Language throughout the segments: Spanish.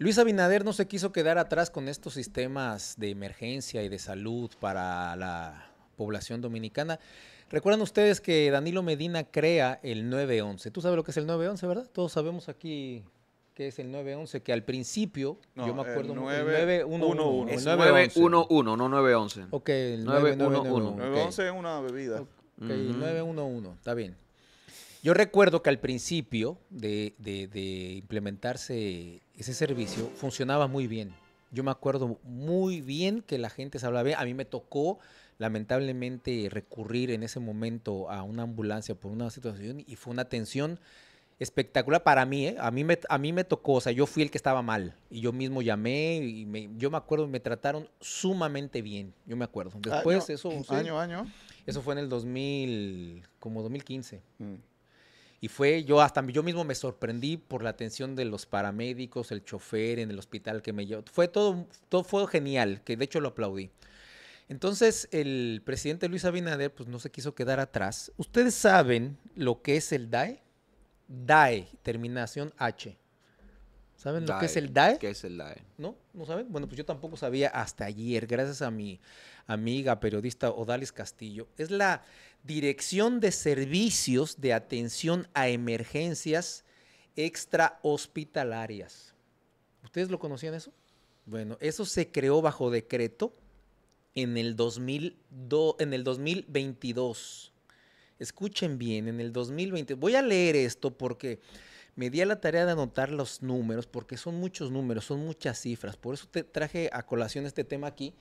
Luis Abinader no se quiso quedar atrás con estos sistemas de emergencia y de salud para la población dominicana. Recuerdan ustedes que Danilo Medina crea el 911. Tú sabes lo que es el 911, ¿verdad? Todos sabemos aquí que es el 911, que al principio, no, yo me acuerdo, el 911. 1 911, no 911. Ok, el 911. 911 es una bebida. Ok, el 911, está bien. Yo recuerdo que al principio de, implementarse ese servicio funcionaba muy bien. Yo me acuerdo muy bien que la gente se hablaba bien. A mí me tocó lamentablemente recurrir en ese momento a una ambulancia por una situación y fue una atención espectacular para mí. ¿eh? A, mí me, a mí me tocó, o sea, yo fui el que estaba mal y yo mismo llamé y yo me acuerdo, me trataron sumamente bien, yo me acuerdo. Después año, eso... Año, año. Eso fue en el 2000, como 2015. Y fue, yo hasta yo mismo me sorprendí por la atención de los paramédicos, el chofer en el hospital que me llevó. Fue todo, todo fue genial, que de hecho lo aplaudí. Entonces, el presidente Luis Abinader, pues no se quiso quedar atrás. ¿Ustedes saben lo que es el DAE? DAE, terminación H. ¿Saben lo que es el DAE? E? ¿Qué es el DAE? ¿No? ¿No saben? Bueno, pues yo tampoco sabía hasta ayer, gracias a mi amiga periodista Odalis Castillo. Es la Dirección de Servicios de Atención a Emergencias Extrahospitalarias. ¿Ustedes lo conocían eso? Bueno, eso se creó bajo decreto en el, 2002, en el 2022. Escuchen bien, en el 2020. Voy a leer esto porque me di a la tarea de anotar los números, porque son muchos números, son muchas cifras. Por eso te traje a colación este tema aquí,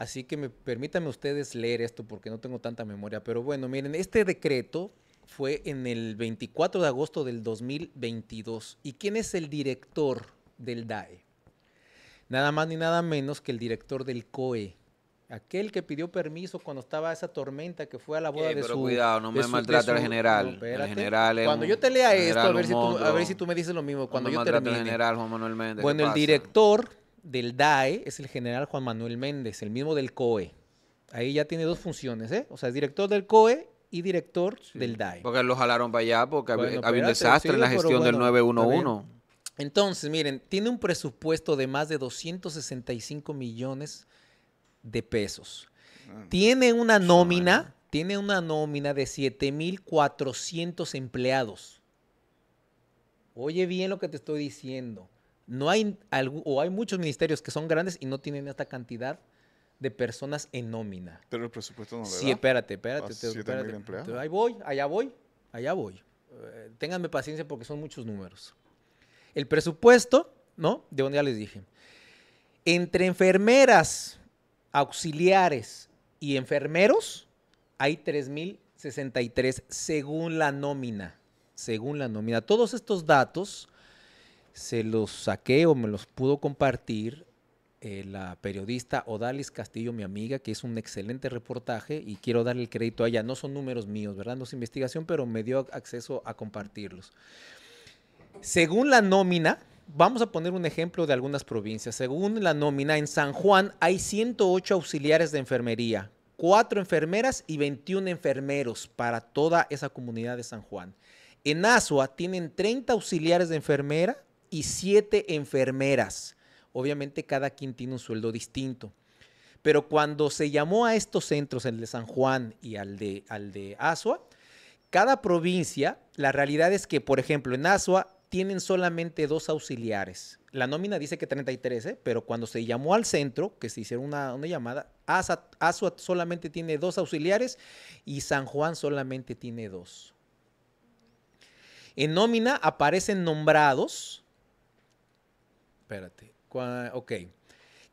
Así que permítanme ustedes leer esto porque no tengo tanta memoria. Pero bueno, miren, este decreto fue en el 24 de agosto del 2022. ¿Y quién es el director del DAE? Nada más ni nada menos que el director del COE, aquel que pidió permiso cuando estaba esa tormenta que fue a la boda su... de pero cuidado no me maltrata al general el general cuando yo te lea esto a ver si tú, me dices lo mismo cuando me yo termine el general Juan Manuel Méndez, bueno el director del DAE es el general Juan Manuel Méndez, el mismo del COE. Ahí ya tiene dos funciones, ¿eh? O sea, es director del COE y director del DAE. Porque lo jalaron para allá porque había, un desastre en la gestión del 911. Entonces, miren, tiene un presupuesto de más de 265 millones de pesos. Ah. tiene una nómina, tiene una nómina de 7.400 empleados. Oye bien lo que te estoy diciendo. No hay, o hay muchos ministerios que son grandes y no tienen esta cantidad de personas en nómina. Pero el presupuesto no lo da. Sí, espérate, espérate. Te, ahí voy, allá voy, allá voy. Eh, ténganme paciencia porque son muchos números. El presupuesto, ¿no? De donde ya les dije. Entre enfermeras, auxiliares y enfermeros, hay 3.063 según la nómina. Según la nómina. Todos estos datos se los saqué o me los pudo compartir eh, la periodista Odalis Castillo, mi amiga, que es un excelente reportaje y quiero darle el crédito a ella. No son números míos, ¿verdad? No es investigación, pero me dio acceso a compartirlos. Según la nómina, vamos a poner un ejemplo de algunas provincias. Según la nómina, en San Juan hay 108 auxiliares de enfermería, 4 enfermeras y 21 enfermeros para toda esa comunidad de San Juan. En Asua tienen 30 auxiliares de enfermera, y siete enfermeras. Obviamente cada quien tiene un sueldo distinto. Pero cuando se llamó a estos centros, el de San Juan y al de, al Asua, cada provincia, la realidad es que, por ejemplo, en Asua tienen solamente dos auxiliares. La nómina dice que 33, ¿eh? pero cuando se llamó al centro, que se hicieron una, llamada, Asua solamente tiene dos auxiliares y San Juan solamente tiene dos. En nómina aparecen nombrados, espérate. ok.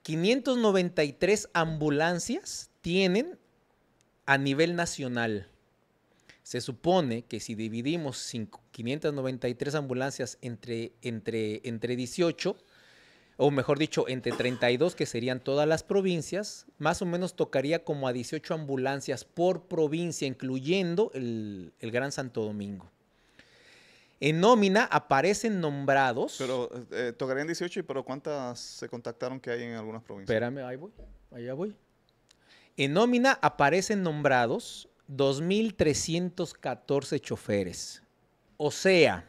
593 ambulancias tienen a nivel nacional. Se supone que si dividimos 593 ambulancias entre, entre, entre 18, o mejor dicho, entre 32, que serían todas las provincias, más o menos tocaría como a 18 ambulancias por provincia, incluyendo el Gran Santo Domingo en nómina aparecen nombrados. Pero eh, eh, tocarían 18, pero ¿cuántas se contactaron que hay en algunas provincias? Espérame, ahí voy, allá voy. En nómina aparecen nombrados 2.314 choferes. O sea,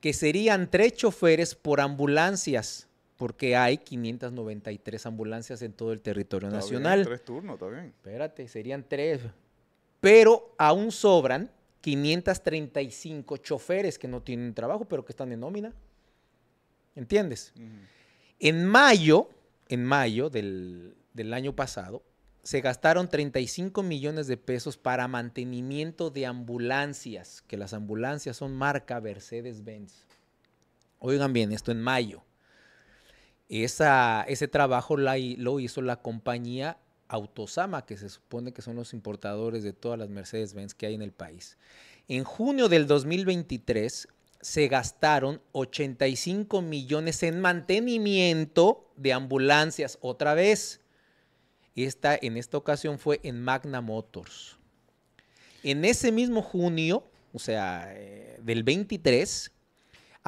que serían tres choferes por ambulancias, porque hay 593 ambulancias en todo el territorio nacional. tres turnos, está bien. Espérate, serían tres. Pero aún sobran 535 choferes que no tienen trabajo, pero que están en nómina. ¿Entiendes? En mayo, en mayo del, año pasado, se gastaron 35 millones de pesos para mantenimiento de ambulancias, que las ambulancias son marca Mercedes-Benz. Oigan bien, esto en mayo. ese trabajo lo hizo la compañía Autosama, que se supone que son los importadores de todas las Mercedes-Benz que hay en el país. En junio del 2023 se gastaron 85 millones en mantenimiento de ambulancias otra vez. Esta, en esta ocasión fue en Magna Motors. En ese mismo junio, o sea, eh, del 23,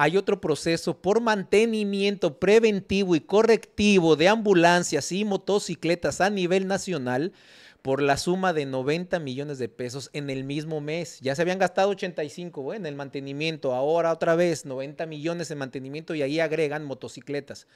hay otro proceso por mantenimiento preventivo y correctivo de ambulancias y motocicletas a nivel nacional por la suma de 90 millones de pesos en el mismo mes. Ya se habían gastado 85 en el mantenimiento, ahora otra vez 90 millones en mantenimiento y ahí agregan motocicletas.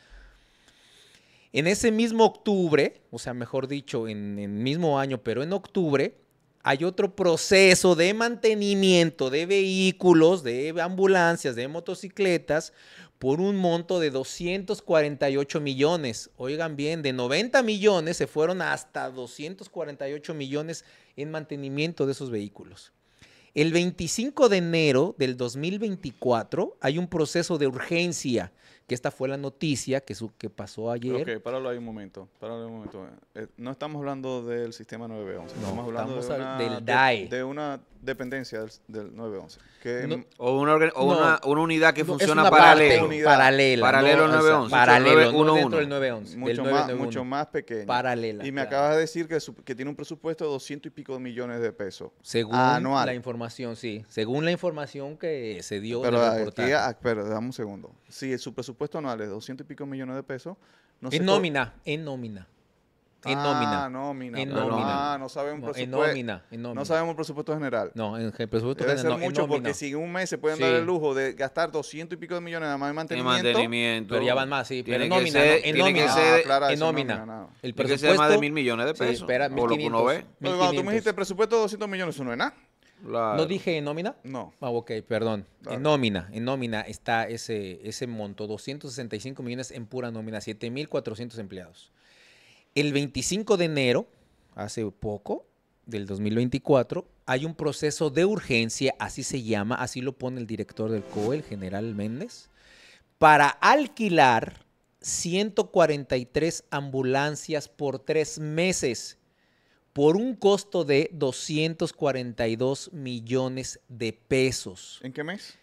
En ese mismo octubre, o sea, mejor dicho, en el mismo año, pero en octubre, hay otro proceso de mantenimiento de vehículos, de ambulancias, de motocicletas, por un monto de 248 millones. Oigan bien, de 90 millones se fueron hasta 248 millones en mantenimiento de esos vehículos. El 25 de enero del 2024 hay un proceso de urgencia que esta fue la noticia que, que pasó ayer. Ok, páralo ahí un momento, páralo un momento. Eh, no estamos hablando del sistema 911, estamos hablando del Dai, De, una dependencia del, 911. o, una, o una, unidad que funciona paralela Paralela. Paralelo al 911. O sea, paralelo, 911. dentro del 911. Mucho, del Más, mucho más pequeño. Paralela. Y me acabas de decir que, que tiene un presupuesto de 200 y pico millones de pesos. Según la información, sí. Según la información que se dio. Pero, de aquí, ah, pero dame un segundo. Sí, su presupuesto presupuesto anual es 200 y pico millones de pesos. No en, nómina, en nómina, en nómina. Ah, nómina. nómina. Ah, no sabemos no, presupuesto. No sabemos el presupuesto general. No, en el presupuesto Debe general. ser mucho porque si en un mes se pueden dar el lujo de gastar 200 y pico de millones nada más en mantenimiento. En mantenimiento. Pero ya van más, sí. Pero en nómina. en nómina. Ser, ah, el presupuesto. Es más de mil millones de pesos. espera, 1500, o lo que uno ve. Pero cuando tú me dijiste presupuesto de 200 millones, eso no es nada. ¿No dije en nómina? No. Ah, ok, perdón. En nómina, en nómina está ese, ese monto, 265 millones en pura nómina, 7.400 empleados. El 25 de enero, hace poco, del 2024, hay un proceso de urgencia, así se llama, así lo pone el director del COE, el general Méndez, para alquilar 143 ambulancias por tres meses por un costo de 242 millones de pesos. ¿En qué mes?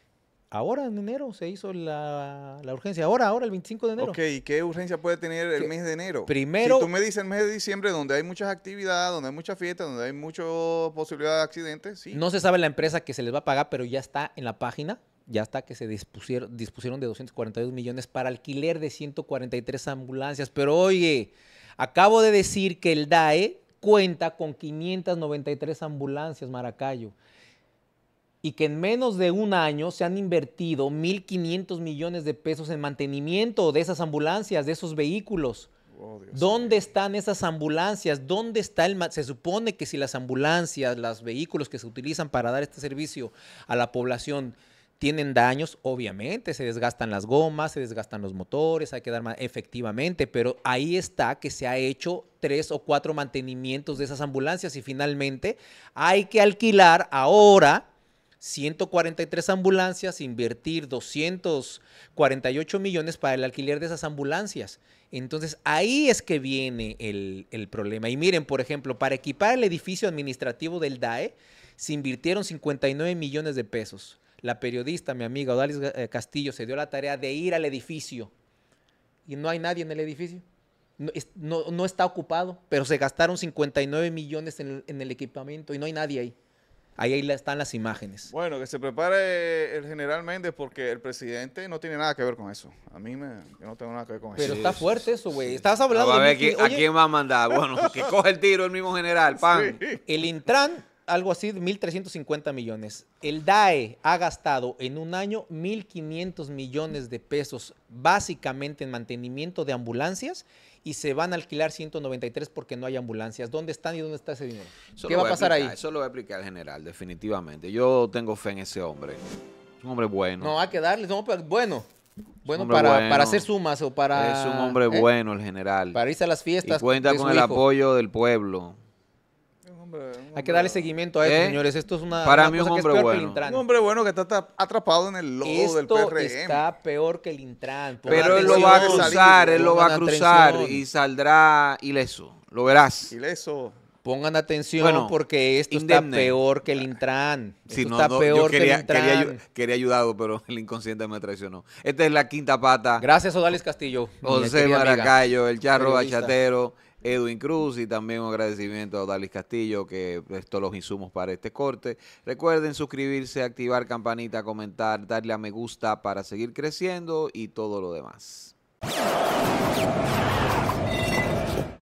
Ahora en enero se hizo la, urgencia. Ahora, ahora, el 25 de enero. Ok, ¿y qué urgencia puede tener el mes de enero? Primero. Si tú me dices el mes de diciembre, donde hay muchas actividades, donde hay muchas fiestas, donde hay muchas posibilidades de accidentes, sí. No se sabe la empresa que se les va a pagar, pero ya está en la página. Ya está que se dispusieron de 242 millones para alquiler de 143 ambulancias. Pero oye, acabo de decir que el DAE cuenta con 593 ambulancias, Maracayo, y que en menos de un año se han invertido 1.500 millones de pesos en mantenimiento de esas ambulancias, de esos vehículos. Oh, ¿Dónde están esas ambulancias? ¿Dónde está el... Se supone que si las ambulancias, los vehículos que se utilizan para dar este servicio a la población tienen daños, obviamente, se desgastan las gomas, se desgastan los motores, hay que dar más, efectivamente, pero ahí está que se ha hecho tres o cuatro mantenimientos de esas ambulancias y finalmente hay que alquilar ahora 143 ambulancias, invertir 248 millones para el alquiler de esas ambulancias. Entonces ahí es que viene el, el, problema. Y miren, por ejemplo, para equipar el edificio administrativo del DAE se invirtieron 59 millones de pesos la periodista, mi amiga Odalis eh, Castillo, se dio la tarea de ir al edificio y no hay nadie en el edificio. No, está ocupado, pero se gastaron 59 millones en el, equipamiento y no hay nadie ahí. Ahí, están las imágenes. Bueno, que se prepare el general Méndez porque el presidente no tiene nada que ver con eso. A mí me, no tengo nada que ver con eso. Pero está fuerte eso, güey. hablando... Ah, a ver, ¿a, quién, va a mandar? Bueno, que coge el tiro el mismo general, pan. El Intran algo así de 1.350 millones. El DAE ha gastado en un año 1.500 millones de pesos básicamente en mantenimiento de ambulancias y se van a alquilar 193 porque no hay ambulancias. ¿Dónde están y dónde está ese dinero? ¿Qué va a pasar ahí? Eso lo va a explicar el general, definitivamente. Yo tengo fe en ese hombre. Es Un hombre bueno. No, hay que darle, bueno. Bueno para, hacer sumas o para... Es un hombre eh, bueno el general. Para irse a las fiestas. Y cuenta con, el apoyo del pueblo. Hay que darle seguimiento a esto, ¿Eh? señores. Esto es una. Para un hombre bueno. Que un hombre bueno que está atrapado en el lodo del PRM. Está peor que el Intran. Pero él lo va a cruzar, él lo va a cruzar y saldrá ileso. Lo verás. Ileso. Pongan atención porque esto está peor que el Intran. está peor quería, que el Intran. Quería, quería, ayudado, pero el inconsciente me traicionó. Esta es la quinta pata. Gracias, Odales Castillo. José Maracayo, el Charro Bachatero. Edwin Cruz y también un agradecimiento a Dalis Castillo que prestó los insumos para este corte. Recuerden suscribirse, activar campanita, comentar, darle a me gusta para seguir creciendo y todo lo demás.